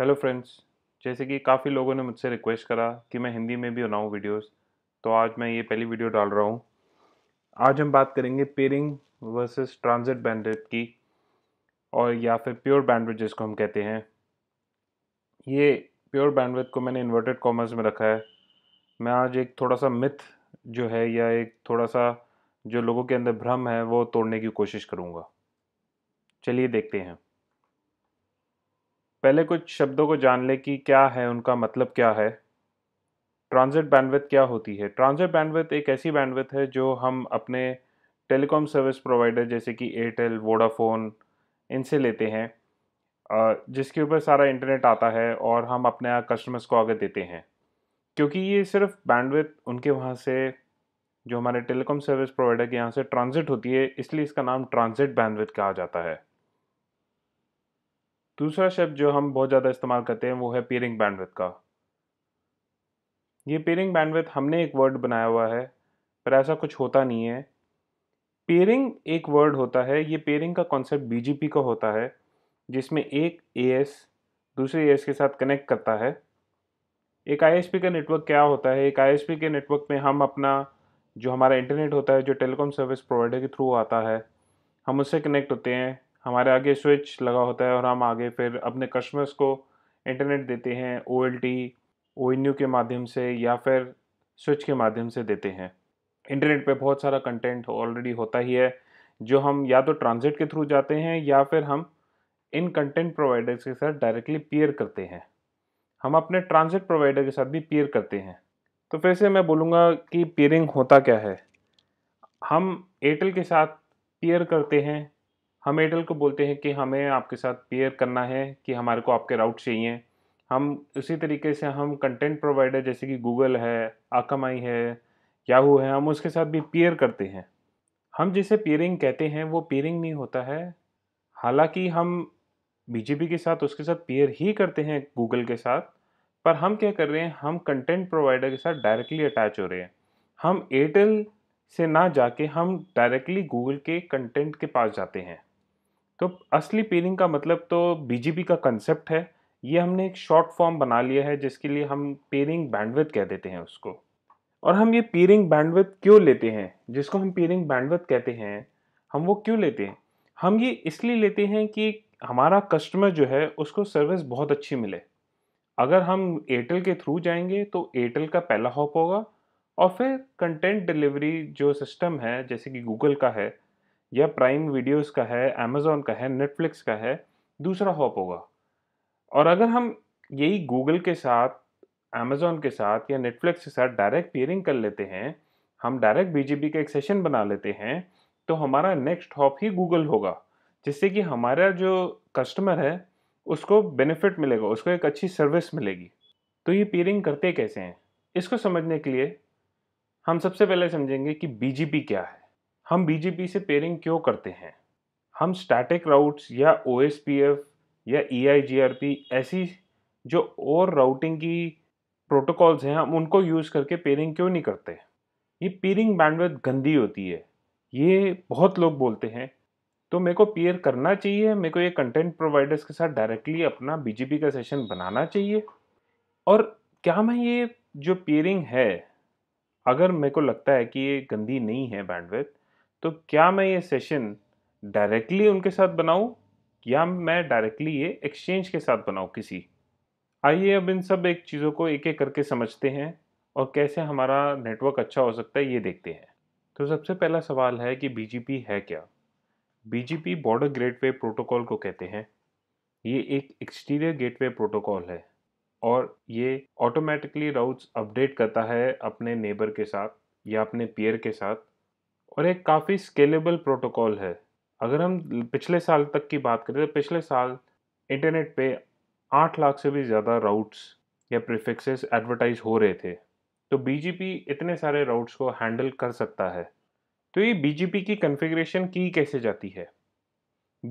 hello friends जैसे कि काफ़ी लोगों ने मुझसे रिक्वेस्ट करा कि मैं हिंदी में भी बनाऊँ वीडियोस तो आज मैं ये पहली वीडियो डाल रहा हूँ आज हम बात करेंगे पेरिंग वर्सेस ट्रांजिट बैंडविड्थ की और या फिर प्योर बैंडविड्थ जिसको हम कहते हैं ये प्योर बैंडविड्थ को मैंने इन्वर्टेड कॉमर्स में रखा है मैं आज एक थोड़ा सा मिथ जो है या एक थोड़ा सा जो लोगों के अंदर भ्रम है वो तोड़ने की कोशिश करूँगा चलिए देखते हैं पहले कुछ शब्दों को जान लें कि क्या है उनका मतलब क्या है ट्रांजिट बैंडविथ क्या होती है ट्रांजिट बैंडविथ एक ऐसी बैंडविथ है जो हम अपने टेलीकॉम सर्विस प्रोवाइडर जैसे कि एयरटेल वोडाफोन इनसे लेते हैं जिसके ऊपर सारा इंटरनेट आता है और हम अपने कस्टमर्स को आगे देते हैं क्योंकि ये सिर्फ बैंडविथ उनके वहाँ से जो हमारे टेलीकॉम सर्विस प्रोवाइडर के यहाँ से ट्रांजिट होती है इसलिए इसका नाम ट्रांजिट बैंडविथ कहा जाता है दूसरा शब्द जो हम बहुत ज़्यादा इस्तेमाल करते हैं वो है पेयरिंग बैंडविथ का ये पेयरिंग बैंडविथ हमने एक वर्ड बनाया हुआ है पर ऐसा कुछ होता नहीं है पेयरिंग एक वर्ड होता है ये पेयरिंग का कॉन्सेप्ट बीजेपी का होता है जिसमें एक एस दूसरे ए एस के साथ कनेक्ट करता है एक आईएसपी का नेटवर्क क्या होता है एक आईएसपी के नेटवर्क में हम अपना जो हमारा इंटरनेट होता है जो टेलीकॉम सर्विस प्रोवाइडर के थ्रू आता है हम उससे कनेक्ट होते हैं हमारे आगे स्विच लगा होता है और हम आगे फिर अपने कस्टमर्स को इंटरनेट देते हैं O L T O N U के माध्यम से या फिर स्विच के माध्यम से देते हैं इंटरनेट पे बहुत सारा कंटेंट ऑलरेडी होता ही है जो हम या तो ट्रांजिट के थ्रू जाते हैं या फिर हम इन कंटेंट प्रोवाइडर्स के साथ डायरेक्टली पेयर करते हैं हम अपने ट्रांजिट प्रोवाइडर के साथ भी पेयर करते हैं तो फिर से मैं बोलूँगा कि पेयरिंग होता क्या है हम एयरटेल के साथ पेयर करते हैं हम एयरटेल को बोलते हैं कि हमें आपके साथ पेयर करना है कि हमारे को आपके राउट चाहिए हम उसी तरीके से हम कंटेंट प्रोवाइडर जैसे कि गूगल है आकामाई है याहू है हम उसके साथ भी पेयर करते हैं हम जिसे पेयरिंग कहते हैं वो पेयरिंग नहीं होता है हालांकि हम बीजेपी के साथ उसके साथ पेयर ही करते हैं गूगल के साथ पर हम क्या कर रहे हैं हम कंटेंट प्रोवाइडर के साथ डायरेक्टली अटैच हो रहे हैं हम एयरटेल से ना जाके हम डायरेक्टली गूगल के कंटेंट के पास जाते हैं तो असली पेरिंग का मतलब तो बीजीपी का कंसेप्ट है ये हमने एक शॉर्ट फॉर्म बना लिया है जिसके लिए हम पेरिंग बैंडविथ कह देते हैं उसको और हम ये पेरिंग बैंडविथ क्यों लेते हैं जिसको हम पेरिंग बैंडविथ कहते हैं हम वो क्यों लेते हैं हम ये इसलिए लेते हैं कि हमारा कस्टमर जो है उसको सर्विस बहुत अच्छी मिले अगर हम एयरटेल के थ्रू जाएंगे तो एयरटेल का पहला हॉप होगा और फिर कंटेंट डिलीवरी जो सिस्टम है जैसे कि गूगल का है या प्राइम वीडियोस का है अमेजोन का है नेटफ्लिक्स का है दूसरा हॉप होगा और अगर हम यही गूगल के साथ अमेजोन के साथ या नेटफ्लिक्स के साथ डायरेक्ट पेयरिंग कर लेते हैं हम डायरेक्ट बीजेपी का एक सेशन बना लेते हैं तो हमारा नेक्स्ट हॉप ही गूगल होगा जिससे कि हमारा जो कस्टमर है उसको बेनिफिट मिलेगा उसको एक अच्छी सर्विस मिलेगी तो ये पेयरिंग करते कैसे हैं इसको समझने के लिए हम सबसे पहले समझेंगे कि बीजेपी क्या है हम बीजेपी से पेयरिंग क्यों करते हैं हम स्टैटिक राउट्स या ओ या ई e ऐसी जो और राउटिंग की प्रोटोकॉल्स हैं हम उनको यूज़ करके पेयरिंग क्यों नहीं करते ये पेयरिंग बैंडविड्थ गंदी होती है ये बहुत लोग बोलते हैं तो मेरे को पेयर करना चाहिए मेरे को ये कंटेंट प्रोवाइडर्स के साथ डायरेक्टली अपना बीजेपी का सेशन बनाना चाहिए और क्या मैं ये जो पेयरिंग है अगर मेरे को लगता है कि ये गंदी नहीं है बैंडविड्थ तो क्या मैं ये सेशन डायरेक्टली उनके साथ बनाऊं या मैं डायरेक्टली ये एक्सचेंज के साथ बनाऊं किसी आइए अब इन सब एक चीज़ों को एक एक करके समझते हैं और कैसे हमारा नेटवर्क अच्छा हो सकता है ये देखते हैं तो सबसे पहला सवाल है कि बी है क्या पी बॉर्डर गेटवे प्रोटोकॉल को कहते हैं ये एक एक्सटीरियर गेटवे प्रोटोकॉल है और ये ऑटोमेटिकली राउट्स अपडेट करता है अपने नेबर के साथ या अपने पेयर के साथ और एक काफ़ी स्केलेबल प्रोटोकॉल है अगर हम पिछले साल तक की बात करें तो पिछले साल इंटरनेट पे आठ लाख से भी ज़्यादा राउट्स या प्रिफिक्स एडवर्टाइज हो रहे थे तो बीजीपी इतने सारे राउट्स को हैंडल कर सकता है तो ये बीजीपी की कन्फिग्रेशन की कैसे जाती है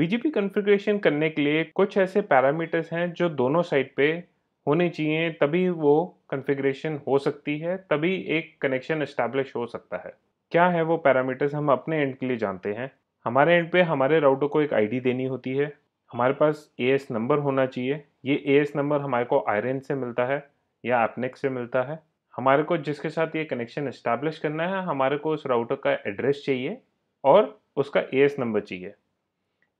बीजीपी कन्फिग्रेशन करने के लिए कुछ ऐसे पैरामीटर्स हैं जो दोनों साइड पे होने चाहिए तभी वो कन्फिग्रेशन हो सकती है तभी एक कनेक्शन इस्टेब्लिश हो सकता है क्या है वो पैरामीटर्स हम अपने एंड के लिए जानते हैं हमारे एंड पे हमारे राउटर को एक आईडी देनी होती है हमारे पास ए नंबर होना चाहिए ये ए नंबर हमारे को आयरन से मिलता है या एपनेक से मिलता है हमारे को जिसके साथ ये कनेक्शन इस्टेब्लिश करना है हमारे को उस राउटर का एड्रेस चाहिए और उसका ए नंबर चाहिए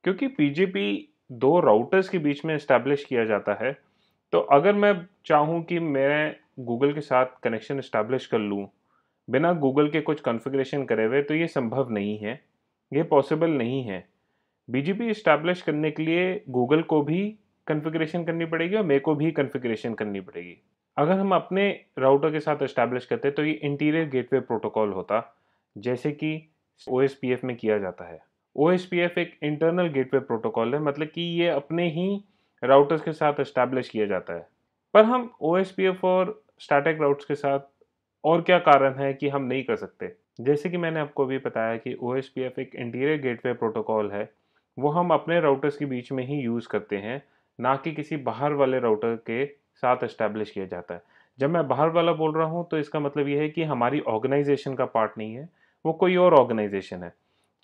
क्योंकि पी दो राउटर्स के बीच में इस्टेब्लिश किया जाता है तो अगर मैं चाहूँ कि मैं गूगल के साथ कनेक्शन इस्टेब्लिश कर लूँ बिना गूगल के कुछ कॉन्फ़िगरेशन करे हुए तो ये संभव नहीं है ये पॉसिबल नहीं है बीजेपी इस्टेब्लिश करने के लिए गूगल को भी कॉन्फ़िगरेशन करनी पड़ेगी और मे को भी कॉन्फ़िगरेशन करनी पड़ेगी अगर हम अपने राउटर के साथ इस्टेब्लिश करते तो ये इंटीरियर गेटवे प्रोटोकॉल होता जैसे कि ओ में किया जाता है ओ एक इंटरनल गेटवे प्रोटोकॉल है मतलब कि ये अपने ही राउटर्स के साथ इस्टेब्लिश किया जाता है पर हम ओ और स्टैटिक राउट्स के साथ और क्या कारण है कि हम नहीं कर सकते जैसे कि मैंने आपको भी बताया कि ओ एक इंटीरियर गेटवे प्रोटोकॉल है वो हम अपने राउटर्स के बीच में ही यूज़ करते हैं ना कि किसी बाहर वाले राउटर के साथ इस्टेब्लिश किया जाता है जब मैं बाहर वाला बोल रहा हूँ तो इसका मतलब ये है कि हमारी ऑर्गेनाइजेशन का पार्ट नहीं है वो कोई और ऑर्गेनाइजेशन है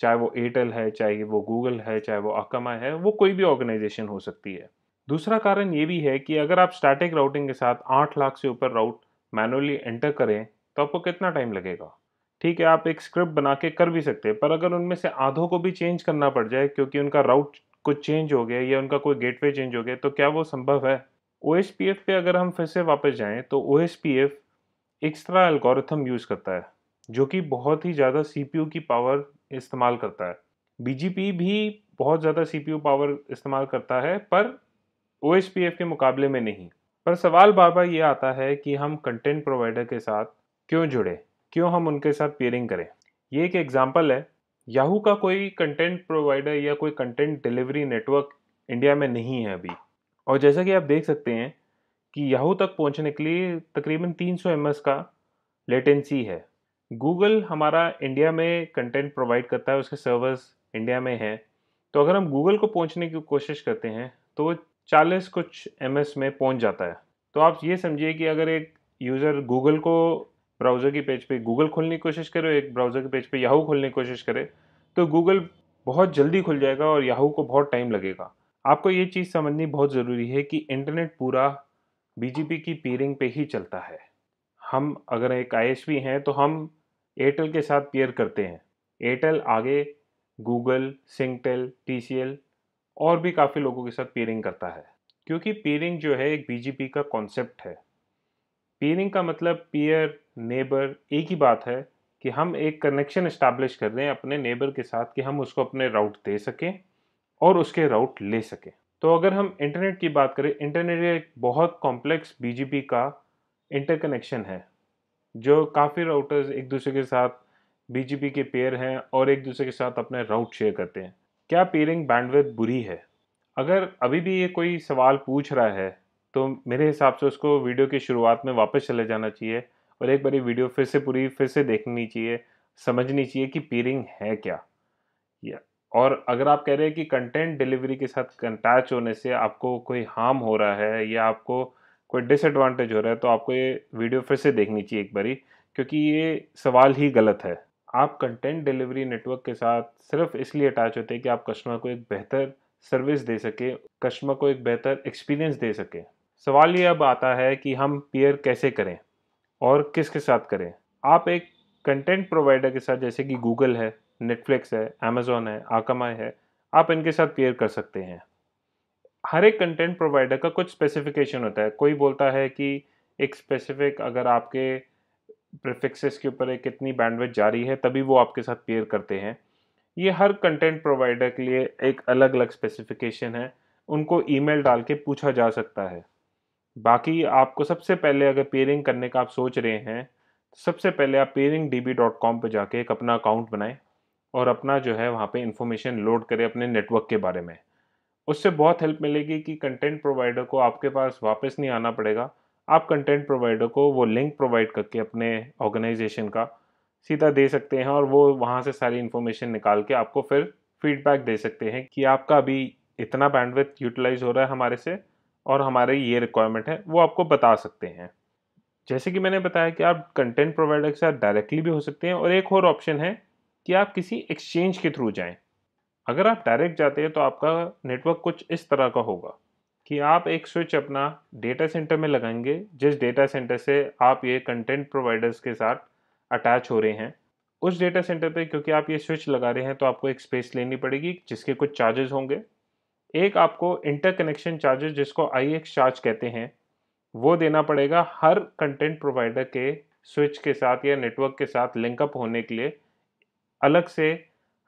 चाहे वो एयरटेल है चाहे वो गूगल है चाहे वो अकमा है वो कोई भी ऑर्गेनाइजेशन हो सकती है दूसरा कारण ये भी है कि अगर आप स्टैटिक राउटिंग के साथ आठ लाख से ऊपर राउट मैनुअली एंटर करें तो आपको कितना टाइम लगेगा ठीक है आप एक स्क्रिप्ट बना के कर भी सकते हैं पर अगर उनमें से आधों को भी चेंज करना पड़ जाए क्योंकि उनका राउट कुछ चेंज हो गया या उनका कोई गेटवे चेंज हो गया तो क्या वो संभव है ओ पे अगर हम फिर से वापस जाएँ तो O S P F extra algorithm use करता है जो कि बहुत ही ज़्यादा सी पी यू की पावर इस्तेमाल करता है बी भी बहुत ज़्यादा सी पी यू पावर इस्तेमाल करता है पर ओ एस पी एफ के मुकाबले में नहीं पर सवाल बार बार ये आता है कि हम कंटेंट प्रोवाइडर के साथ क्यों जुड़े क्यों हम उनके साथ पेयरिंग करें ये एक एग्जाम्पल है याहू का कोई कंटेंट प्रोवाइडर या कोई कंटेंट डिलीवरी नेटवर्क इंडिया में नहीं है अभी और जैसा कि आप देख सकते हैं कि याहू तक पहुंचने के लिए तकरीबन 300 सौ का लेटेंसी है गूगल हमारा इंडिया में कंटेंट प्रोवाइड करता है उसके सर्वर्स इंडिया में हैं तो अगर हम गूगल को पहुंचने की कोशिश करते हैं तो चालीस कुछ एम में पहुंच जाता है तो आप ये समझिए कि अगर एक यूज़र गूगल को ब्राउज़र की पेज पे गूगल खोलने की कोशिश करे एक ब्राउज़र के पेज पे याहू खोलने की कोशिश करे तो गूगल बहुत जल्दी खुल जाएगा और याहू को बहुत टाइम लगेगा आपको ये चीज़ समझनी बहुत ज़रूरी है कि इंटरनेट पूरा बीजीपी की पेयरिंग पे ही चलता है हम अगर एक आई हैं तो हम एयरटेल के साथ पेयर करते हैं एयरटेल आगे गूगल सिंगटेल टी और भी काफ़ी लोगों के साथ पेयरिंग करता है क्योंकि पेयरिंग जो है एक बीजेपी का कॉन्सेप्ट है पेयरिंग का मतलब पीयर नेबर एक ही बात है कि हम एक कनेक्शन इस्टेब्लिश कर रहे हैं अपने नेबर के साथ कि हम उसको अपने राउट दे सकें और उसके राउट ले सकें तो अगर हम इंटरनेट की बात करें इंटरनेट एक बहुत कॉम्प्लेक्स बीजीपी का इंटरकनेक्शन है जो काफ़ी राउटर्स एक दूसरे के साथ बीजेपी के पेयर हैं और एक दूसरे के साथ अपने राउट शेयर करते हैं क्या पेरिंग बैंडविथ बुरी है अगर अभी भी ये कोई सवाल पूछ रहा है तो मेरे हिसाब से उसको वीडियो की शुरुआत में वापस चले जाना चाहिए और एक बारी वीडियो फिर से पूरी फिर से देखनी चाहिए समझनी चाहिए कि पेरिंग है क्या या और अगर आप कह रहे हैं कि कंटेंट डिलीवरी के साथ अटैच होने से आपको कोई हार्म हो रहा है या आपको कोई डिसएडवांटेज हो रहा है तो आपको ये वीडियो फिर से देखनी चाहिए एक बारी क्योंकि ये सवाल ही गलत है आप कंटेंट डिलीवरी नेटवर्क के साथ सिर्फ इसलिए अटैच होते हैं कि आप कस्टमर को एक बेहतर सर्विस दे सके कस्टमर को एक बेहतर एक्सपीरियंस दे सके सवाल ये अब आता है कि हम पेयर कैसे करें और किसके साथ करें आप एक कंटेंट प्रोवाइडर के साथ जैसे कि गूगल है नेटफ्लिक्स है अमेज़ोन है आकामाई है आप इनके साथ पेयर कर सकते हैं हर एक कंटेंट प्रोवाइडर का कुछ स्पेसिफिकेशन होता है कोई बोलता है कि एक स्पेसिफिक अगर आपके प्रिफिक्सेस के ऊपर है कितनी बैंडविड जा रही है तभी वो आपके साथ पेयर करते हैं ये हर कंटेंट प्रोवाइडर के लिए एक अलग अलग स्पेसिफिकेशन है उनको ईमेल डाल के पूछा जा सकता है बाकी आपको सबसे पहले अगर पेयरिंग करने का आप सोच रहे हैं तो सबसे पहले आप peering D B dot com पर जाके एक अपना अकाउंट बनाएं और अपना जो है वहाँ पे इन्फॉर्मेशन लोड करें अपने नेटवर्क के बारे में उससे बहुत हेल्प मिलेगी कि कंटेंट प्रोवाइडर को आपके पास वापस नहीं आना पड़ेगा आप कंटेंट प्रोवाइडर को वो लिंक प्रोवाइड करके अपने ऑर्गेनाइजेशन का सीधा दे सकते हैं और वो वहाँ से सारी इन्फॉर्मेशन निकाल के आपको फिर फीडबैक दे सकते हैं कि आपका अभी इतना बैंडविथ यूटिलाइज हो रहा है हमारे से और हमारे ये रिक्वायरमेंट है वो आपको बता सकते हैं जैसे कि मैंने बताया कि आप कंटेंट प्रोवाइडर के साथ डायरेक्टली भी हो सकते हैं और एक और ऑप्शन है कि आप किसी एक्सचेंज के थ्रू जाएं अगर आप डायरेक्ट जाते हैं तो आपका नेटवर्क कुछ इस तरह का होगा कि आप एक स्विच अपना डेटा सेंटर में लगाएंगे जिस डेटा सेंटर से आप ये कंटेंट प्रोवाइडर्स के साथ अटैच हो रहे हैं उस डेटा सेंटर पे क्योंकि आप ये स्विच लगा रहे हैं तो आपको एक स्पेस लेनी पड़ेगी जिसके कुछ चार्जेस होंगे एक आपको इंटर कनेक्शन चार्जेस जिसको आई चार्ज कहते हैं वो देना पड़ेगा हर कंटेंट प्रोवाइडर के स्विच के साथ या नेटवर्क के साथ लिंकअप होने के लिए अलग से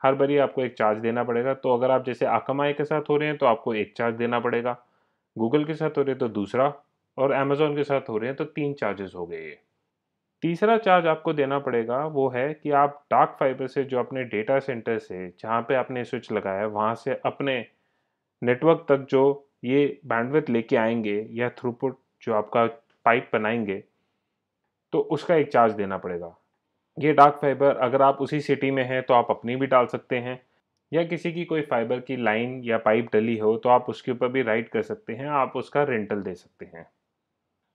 हर बारी आपको एक चार्ज देना पड़ेगा तो अगर आप जैसे आकमाई के साथ हो रहे हैं तो आपको एक चार्ज देना पड़ेगा गूगल के साथ हो रहे हैं तो दूसरा और अमेज़ोन के साथ हो रहे हैं तो तीन चार्जेस हो गए ये तीसरा चार्ज आपको देना पड़ेगा वो है कि आप डार्क फाइबर से जो अपने डेटा सेंटर से जहाँ पे आपने स्विच लगाया है वहाँ से अपने नेटवर्क तक जो ये बैंडविथ लेके आएंगे या थ्रूपुट जो आपका पाइप बनाएंगे तो उसका एक चार्ज देना पड़ेगा ये डार्क फाइबर अगर आप उसी सिटी में हैं तो आप अपनी भी डाल सकते हैं या किसी की कोई फाइबर की लाइन या पाइप डली हो तो आप उसके ऊपर भी राइट कर सकते हैं आप उसका रेंटल दे सकते हैं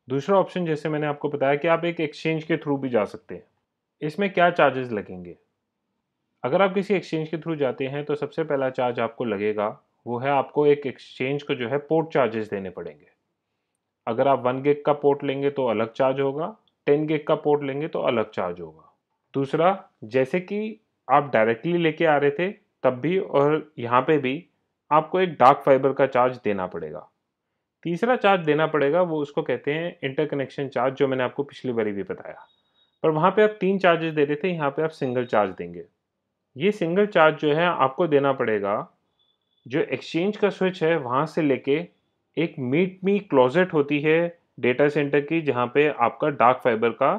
दूसरा ऑप्शन जैसे मैंने आपको बताया कि आप एक एक्सचेंज के थ्रू भी जा सकते हैं इसमें क्या चार्जेस लगेंगे अगर आप किसी एक्सचेंज के थ्रू जाते हैं तो सबसे पहला चार्ज आपको लगेगा वो है आपको एक एक्सचेंज को जो है पोर्ट चार्जेस देने पड़ेंगे अगर आप वन गेक का पोर्ट लेंगे तो अलग चार्ज होगा टेन गेक का पोर्ट लेंगे तो अलग चार्ज होगा दूसरा जैसे कि आप डायरेक्टली लेके आ रहे थे तब भी और यहाँ पे भी आपको एक डार्क फाइबर का चार्ज देना पड़ेगा तीसरा चार्ज देना पड़ेगा वो उसको कहते हैं इंटरकनेक्शन चार्ज जो मैंने आपको पिछली बारी भी बताया पर वहाँ पे आप तीन चार्जेस दे रहे थे यहाँ पे आप सिंगल चार्ज देंगे ये सिंगल चार्ज जो है आपको देना पड़ेगा जो एक्सचेंज का स्विच है वहाँ से लेके एक मीट मी क्लोजेट होती है डेटा सेंटर की जहाँ पे आपका डार्क फाइबर का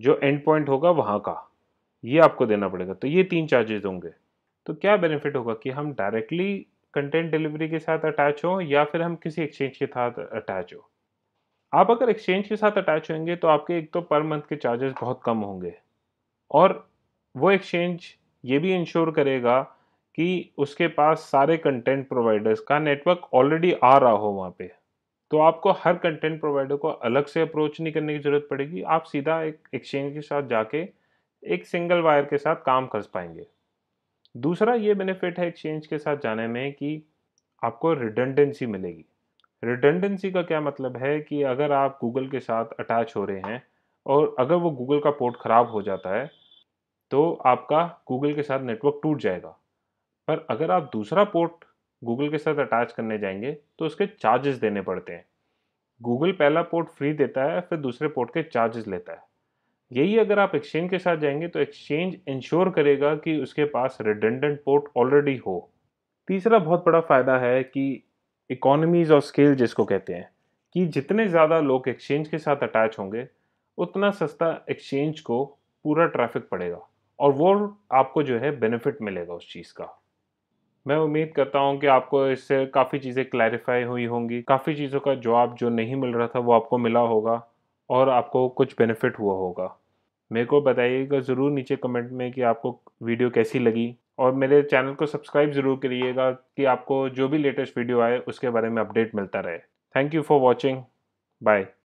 जो एंड पॉइंट होगा वहाँ का ये आपको देना पड़ेगा तो ये तीन चार्जेस होंगे तो क्या बेनिफिट होगा कि हम डायरेक्टली कंटेंट डिलीवरी के साथ अटैच हो या फिर हम किसी एक्सचेंज के साथ अटैच हो आप अगर एक्सचेंज के साथ अटैच होंगे तो आपके एक तो पर मंथ के चार्जेस बहुत कम होंगे और वो एक्सचेंज ये भी इंश्योर करेगा कि उसके पास सारे कंटेंट प्रोवाइडर्स का नेटवर्क ऑलरेडी आ रहा हो वहाँ पे तो आपको हर कंटेंट प्रोवाइडर को अलग से अप्रोच नहीं करने की ज़रूरत पड़ेगी आप सीधा एक एक्सचेंज के साथ जाके एक सिंगल वायर के साथ काम कर पाएंगे दूसरा ये बेनिफिट है एक्सचेंज के साथ जाने में कि आपको रिडेंडेंसी मिलेगी रिडेंडेंसी का क्या मतलब है कि अगर आप गूगल के साथ अटैच हो रहे हैं और अगर वो गूगल का पोर्ट ख़राब हो जाता है तो आपका गूगल के साथ नेटवर्क टूट जाएगा पर अगर आप दूसरा पोर्ट गूगल के साथ अटैच करने जाएंगे तो उसके चार्जेस देने पड़ते हैं गूगल पहला पोर्ट फ्री देता है फिर दूसरे पोर्ट के चार्जेस लेता है यही अगर आप एक्सचेंज के साथ जाएंगे तो एक्सचेंज इंश्योर करेगा कि उसके पास रिडेंडेंट पोर्ट ऑलरेडी हो तीसरा बहुत बड़ा फ़ायदा है कि इकोनॉमीज ऑफ स्केल जिसको कहते हैं कि जितने ज़्यादा लोग एक्सचेंज के साथ अटैच होंगे उतना सस्ता एक्सचेंज को पूरा ट्रैफिक पड़ेगा और वो आपको जो है बेनिफिट मिलेगा उस चीज़ का मैं उम्मीद करता हूँ कि आपको इससे काफ़ी चीज़ें क्लैरिफाई हुई होंगी काफ़ी चीज़ों का जवाब जो नहीं मिल रहा था वो आपको मिला होगा और आपको कुछ बेनिफिट हुआ होगा मेरे को बताइएगा ज़रूर नीचे कमेंट में कि आपको वीडियो कैसी लगी और मेरे चैनल को सब्सक्राइब ज़रूर करिएगा कि आपको जो भी लेटेस्ट वीडियो आए उसके बारे में अपडेट मिलता रहे thank you for watching bye